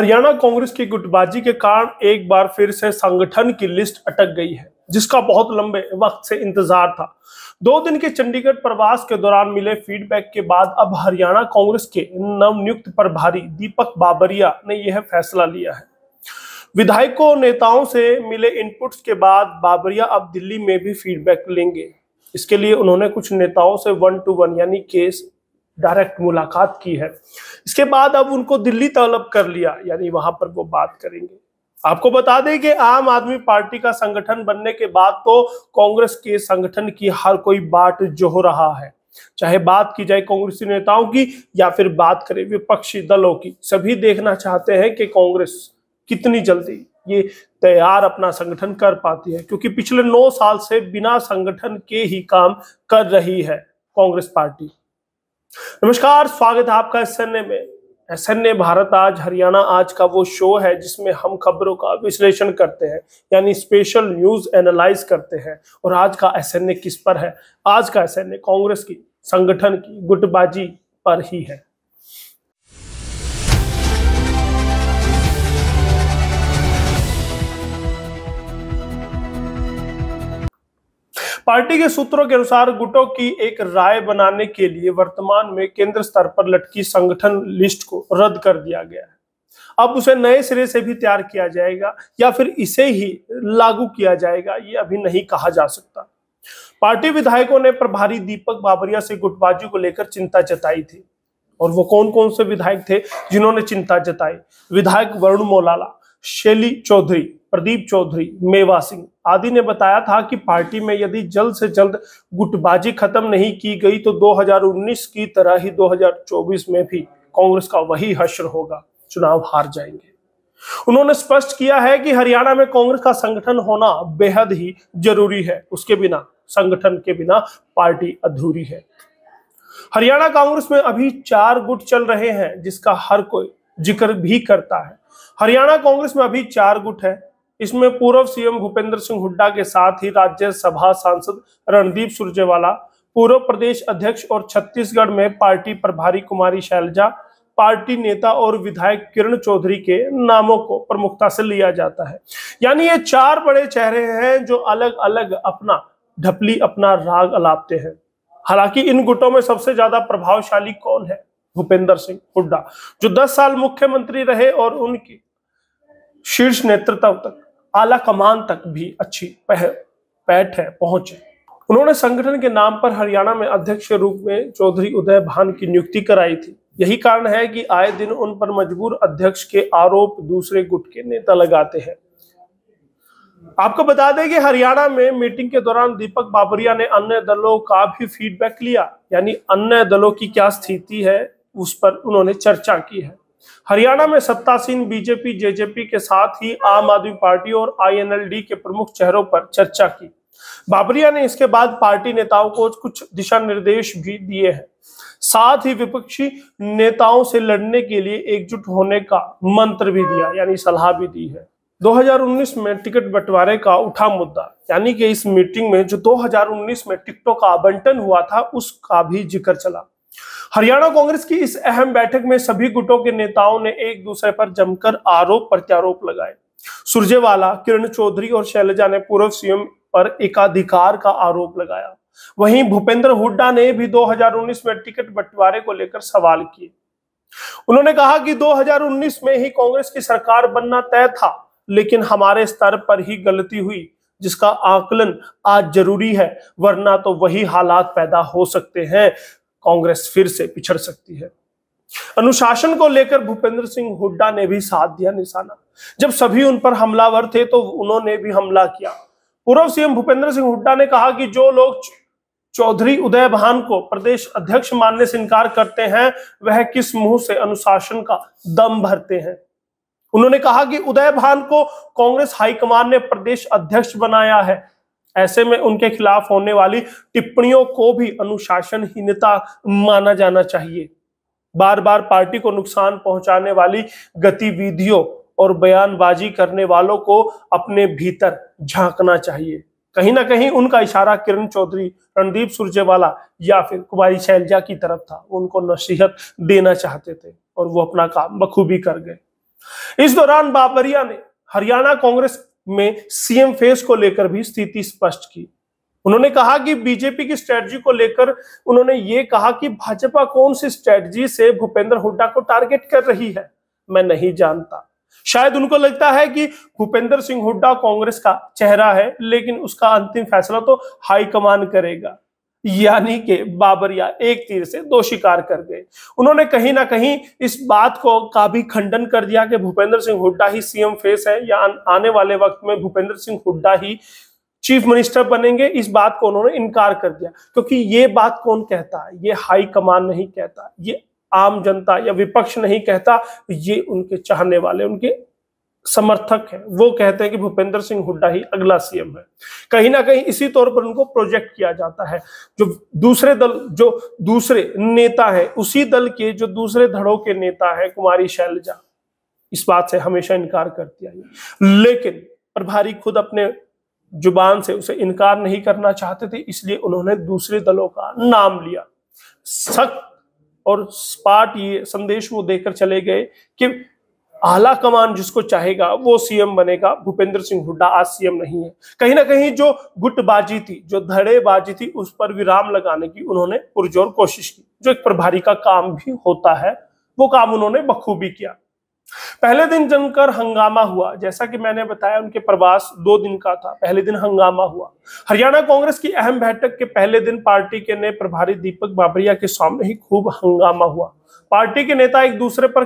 हरियाणा कांग्रेस की गुटबाजी के कारण एक बार फिर से संगठन की लिस्ट अटक गई है जिसका बहुत लंबे वक्त से इंतजार था दो दिन के चंडीगढ़ प्रवास के दौरान मिले फीडबैक के बाद अब हरियाणा कांग्रेस के नवनियुक्त प्रभारी दीपक बाबरिया ने यह फैसला लिया है विधायकों नेताओं से मिले इनपुट्स के बाद बाबरिया अब दिल्ली में भी फीडबैक लेंगे इसके लिए उन्होंने कुछ नेताओं से वन टू वन यानी केस डायरेक्ट मुलाकात की है इसके बाद अब उनको दिल्ली तलब कर लिया यानी वहां पर वो बात करेंगे आपको बता दें कि आम आदमी पार्टी का संगठन बनने के बाद तो कांग्रेस के संगठन की हर कोई बाट जो हो रहा है चाहे बात की जाए कांग्रेसी नेताओं की या फिर बात करें विपक्षी दलों की सभी देखना चाहते हैं कि कांग्रेस कितनी जल्दी ये तैयार अपना संगठन कर पाती है क्योंकि पिछले नौ साल से बिना संगठन के ही काम कर रही है कांग्रेस पार्टी नमस्कार स्वागत है आपका एस एन ए में एस एन ए भारत आज हरियाणा आज का वो शो है जिसमें हम खबरों का विश्लेषण करते हैं यानी स्पेशल न्यूज एनालाइज करते हैं और आज का एस एन ए किस पर है आज का एस एन ए कांग्रेस की संगठन की गुटबाजी पर ही है पार्टी के सूत्रों के अनुसार गुटों की एक राय बनाने के लिए वर्तमान में केंद्र स्तर पर लटकी संगठन लिस्ट को रद्द कर दिया गया है अब उसे नए सिरे से भी तैयार किया जाएगा या फिर इसे ही लागू किया जाएगा ये अभी नहीं कहा जा सकता पार्टी विधायकों ने प्रभारी दीपक बाबरिया से गुटबाजी को लेकर चिंता जताई थी और वो कौन कौन से विधायक थे जिन्होंने चिंता जताई विधायक वरुण मोलाला शैली चौधरी प्रदीप चौधरी मेवा सिंह आदि ने बताया था कि पार्टी में यदि जल्द से जल्द गुटबाजी खत्म नहीं की गई तो 2019 की तरह ही 2024 में भी कांग्रेस का वही हश्र होगा चुनाव हार जाएंगे उन्होंने स्पष्ट किया है कि हरियाणा में कांग्रेस का संगठन होना बेहद ही जरूरी है उसके बिना संगठन के बिना पार्टी अधूरी है हरियाणा कांग्रेस में अभी चार गुट चल रहे हैं जिसका हर कोई जिक्र भी करता है हरियाणा कांग्रेस में अभी चार गुट है इसमें पूर्व सीएम भूपेंद्र सिंह हुड्डा के साथ ही राज्यसभा सांसद रणदीप सुरजेवाला पूर्व प्रदेश अध्यक्ष और छत्तीसगढ़ में पार्टी प्रभारी कुमारी शैलजा पार्टी नेता और विधायक किरण चौधरी के नामों को प्रमुखता से लिया जाता है यानी ये चार बड़े चेहरे हैं जो अलग अलग अपना ढपली अपना राग अलापते हैं हालांकि इन गुटों में सबसे ज्यादा प्रभावशाली कौन है भूपेंद्र सिंह हुड्डा जो 10 साल मुख्यमंत्री रहे और उनके शीर्ष नेतृत्व तक आला कमान तक भी अच्छी पह पैठ है पहुंचे उन्होंने संगठन के नाम पर हरियाणा में अध्यक्ष के रूप में चौधरी उदय भान की नियुक्ति कराई थी यही कारण है कि आए दिन उन पर मजबूर अध्यक्ष के आरोप दूसरे गुट के नेता लगाते हैं आपको बता दें कि हरियाणा में मीटिंग के दौरान दीपक बाबरिया ने अन्य दलों का भी फीडबैक लिया यानी अन्य दलों की क्या स्थिति है उस पर उन्होंने चर्चा की है हरियाणा में सत्तासीन बीजेपी जेजेपी के साथ ही आम आदमी पार्टी और आईएनएलडी के प्रमुख चेहरों पर चर्चा की बाबरिया ने इसके बाद पार्टी नेताओं को कुछ दिशा निर्देश भी दिए हैं साथ ही विपक्षी नेताओं से लड़ने के लिए एकजुट होने का मंत्र भी दिया यानी सलाह भी दी है 2019 में टिकट बंटवारे का उठा मुद्दा यानी कि इस मीटिंग में जो 2019 में टिकटों का आवंटन हुआ था उसका भी जिक्र चला हरियाणा कांग्रेस की इस अहम बैठक में सभी गुटों के नेताओं ने एक दूसरे पर जमकर आरोप प्रत्यारोप लगाए सुरजेवाला किरण चौधरी और शैलजा ने पूर्व सीएम पर एकाधिकार का आरोप लगाया वहीं भूपेंद्र हुड्डा ने भी 2019 में टिकट बंटवारे को लेकर सवाल किए उन्होंने कहा कि 2019 में ही कांग्रेस की सरकार बनना तय था लेकिन हमारे स्तर पर ही गलती हुई जिसका आकलन आज जरूरी है वरना तो वही हालात पैदा हो सकते हैं कांग्रेस फिर से पिछड़ सकती है अनुशासन को लेकर भूपेंद्र सिंह हुड्डा ने भी साथ दिया निशाना जब सभी उन पर हमलावर थे तो उन्होंने भी हमला किया पूर्व सीएम भूपेंद्र सिंह हुड्डा ने कहा कि जो लोग चौधरी उदय भान को प्रदेश अध्यक्ष मानने से इनकार करते हैं वह किस मुंह से अनुशासन का दम भरते हैं उन्होंने कहा कि उदय भान को कांग्रेस हाईकमान ने प्रदेश अध्यक्ष बनाया है ऐसे में उनके खिलाफ होने वाली टिप्पणियों को भी अनुशासनहीनता माना जाना चाहिए बार बार पार्टी को नुकसान पहुंचाने वाली गतिविधियों और बयानबाजी करने वालों को अपने भीतर झांकना चाहिए कहीं ना कहीं उनका इशारा किरण चौधरी रणदीप सुरजेवाला या फिर कुमारी शैलजा की तरफ था उनको नसीहत देना चाहते थे और वो अपना काम बखूबी कर गए इस दौरान बाबरिया ने हरियाणा कांग्रेस में सीएम फेस को लेकर भी स्थिति स्पष्ट की उन्होंने कहा कि बीजेपी की स्ट्रेटजी को लेकर उन्होंने ये कहा कि भाजपा कौन सी स्ट्रेटजी से भूपेंद्र हुड्डा को टारगेट कर रही है मैं नहीं जानता शायद उनको लगता है कि भूपेंद्र सिंह हुड्डा कांग्रेस का चेहरा है लेकिन उसका अंतिम फैसला तो हाईकमान करेगा यानी के बाबरिया एक तीर से दो शिकार कर गए उन्होंने कहीं ना कहीं इस बात को का भी खंडन कर दिया कि भूपेंद्र सिंह हुड्डा ही सीएम फेस है या आने वाले वक्त में भूपेंद्र सिंह हुड्डा ही चीफ मिनिस्टर बनेंगे इस बात को उन्होंने इनकार कर दिया क्योंकि ये बात कौन कहता है ये हाई कमान नहीं कहता ये आम जनता या विपक्ष नहीं कहता ये उनके चाहने वाले उनके समर्थक है वो कहते हैं कि भूपेंद्र सिंह हुड्डा ही अगला सीएम है कहीं ना कहीं इसी तौर पर उनको प्रोजेक्ट किया जाता है जो दूसरे दल जो दूसरे नेता है उसी दल के जो दूसरे धड़ों के नेता है कुमारी शैलजा इस बात से हमेशा इनकार करती आई लेकिन प्रभारी खुद अपने जुबान से उसे इनकार नहीं करना चाहते थे इसलिए उन्होंने दूसरे दलों का नाम लिया सख्त और स्पाट ये संदेश वो देकर चले गए कि आला कमान जिसको चाहेगा वो सीएम बनेगा भूपेंद्र सिंह हुड्डा आज सीएम नहीं है कहीं ना कहीं जो गुटबाजी थी जो धड़ेबाजी थी उस पर विराम लगाने की उन्होंने पुरजोर कोशिश की जो एक प्रभारी का काम भी होता है वो काम उन्होंने बखूबी किया पहले दिन जमकर हंगामा हुआ जैसा कि मैंने बताया उनके प्रवास दो दिन का था पहले दिन हंगामा हुआ हरियाणा कांग्रेस की अहम बैठक के पहले दिन पार्टी के नए प्रभारी दीपक बाबरिया के सामने ही खूब हंगामा हुआ पार्टी के नेता एक दूसरे पर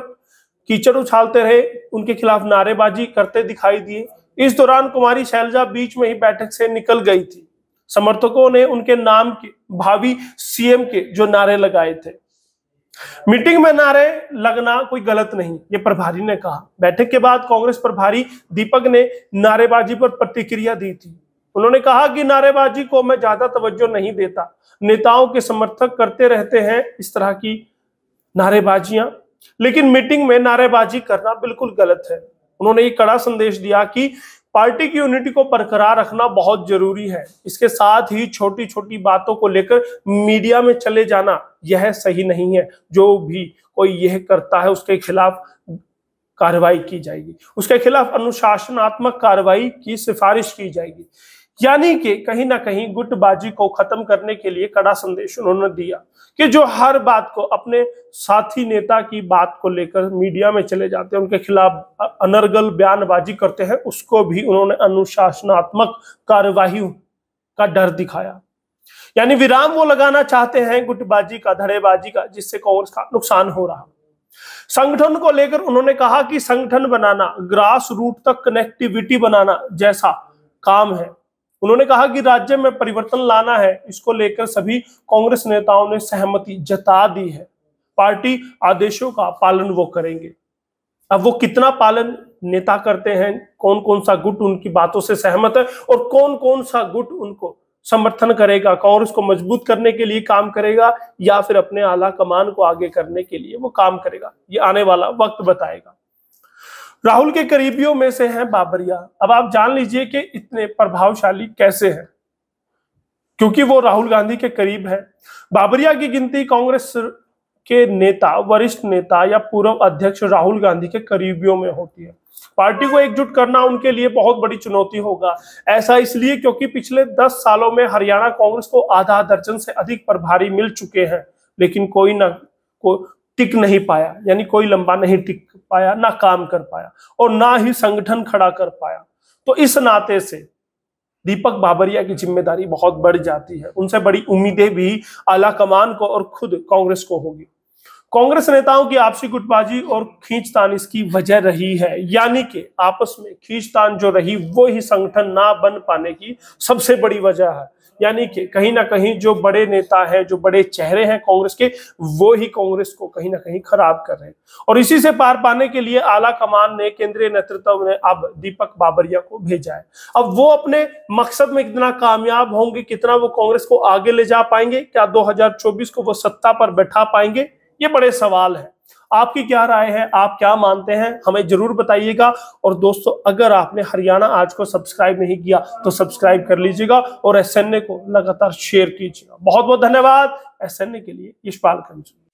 कीचड़ उछालते रहे उनके खिलाफ नारेबाजी करते दिखाई दिए इस दौरान कुमारी शैलजा बीच में ही बैठक से निकल गई थी समर्थकों ने उनके नाम के भावी सीएम के जो नारे लगाए थे मीटिंग में नारे लगना कोई गलत नहीं ये प्रभारी ने कहा बैठक के बाद कांग्रेस प्रभारी दीपक ने नारेबाजी पर प्रतिक्रिया दी थी उन्होंने कहा कि नारेबाजी को मैं ज्यादा तवज्जो नहीं देता नेताओं के समर्थक करते रहते हैं इस तरह की नारेबाजियां लेकिन मीटिंग में नारेबाजी करना बिल्कुल गलत है उन्होंने ये कड़ा संदेश दिया कि पार्टी की यूनिटी को बरकरार रखना बहुत जरूरी है इसके साथ ही छोटी छोटी बातों को लेकर मीडिया में चले जाना यह सही नहीं है जो भी कोई यह करता है उसके खिलाफ कार्रवाई की जाएगी उसके खिलाफ अनुशासनात्मक कार्रवाई की सिफारिश की जाएगी यानी कि कहीं ना कहीं गुटबाजी को खत्म करने के लिए कड़ा संदेश उन्होंने दिया कि जो हर बात को अपने साथी नेता की बात को लेकर मीडिया में चले जाते हैं उनके खिलाफ अनर्गल बयानबाजी करते हैं उसको भी उन्होंने अनुशासनात्मक कार्यवाही का डर दिखाया यानी विराम वो लगाना चाहते हैं गुटबाजी का धड़ेबाजी का जिससे कांग्रेस का नुकसान हो रहा संगठन को लेकर उन्होंने कहा कि संगठन बनाना ग्रास रूट तक कनेक्टिविटी बनाना जैसा काम है उन्होंने कहा कि राज्य में परिवर्तन लाना है इसको लेकर सभी कांग्रेस नेताओं ने सहमति जता दी है पार्टी आदेशों का पालन वो करेंगे अब वो कितना पालन नेता करते हैं कौन कौन सा गुट उनकी बातों से सहमत है और कौन कौन सा गुट उनको समर्थन करेगा कांग्रेस को मजबूत करने के लिए काम करेगा या फिर अपने आला कमान को आगे करने के लिए वो काम करेगा ये आने वाला वक्त बताएगा राहुल के करीबियों में से हैं बाबरिया अब आप जान लीजिए कि इतने प्रभावशाली कैसे हैं क्योंकि वो राहुल गांधी के करीब है बाबरिया की गिनती कांग्रेस के नेता वरिष्ठ नेता या पूर्व अध्यक्ष राहुल गांधी के करीबियों में होती है पार्टी को एकजुट करना उनके लिए बहुत बड़ी चुनौती होगा ऐसा इसलिए क्योंकि पिछले दस सालों में हरियाणा कांग्रेस को आधा दर्जन से अधिक प्रभारी मिल चुके हैं लेकिन कोई ना को, टिक नहीं पाया यानी कोई लंबा नहीं टिक पाया ना काम कर पाया और ना ही संगठन खड़ा कर पाया तो इस नाते से दीपक बाबरिया की जिम्मेदारी बहुत बढ़ जाती है उनसे बड़ी उम्मीदें भी आला कमान को और खुद कांग्रेस को होगी कांग्रेस नेताओं की आपसी गुटबाजी और खींचतान इसकी वजह रही है यानी कि आपस में खींचतान जो रही वो ही संगठन ना बन पाने की सबसे बड़ी वजह है यानी कि कहीं ना कहीं जो बड़े नेता है जो बड़े चेहरे हैं कांग्रेस के वो ही कांग्रेस को कहीं ना कहीं खराब कर रहे हैं और इसी से पार पाने के लिए आला कमान ने केंद्रीय नेतृत्व ने अब दीपक बाबरिया को भेजा है अब वो अपने मकसद में कितना कामयाब होंगे कितना वो कांग्रेस को आगे ले जा पाएंगे क्या दो को वो सत्ता पर बैठा पाएंगे ये बड़े सवाल है आपकी क्या राय है आप क्या मानते हैं हमें जरूर बताइएगा और दोस्तों अगर आपने हरियाणा आज को सब्सक्राइब नहीं किया तो सब्सक्राइब कर लीजिएगा और एस को लगातार शेयर कीजिएगा बहुत बहुत धन्यवाद एस के लिए यशपाल कंजू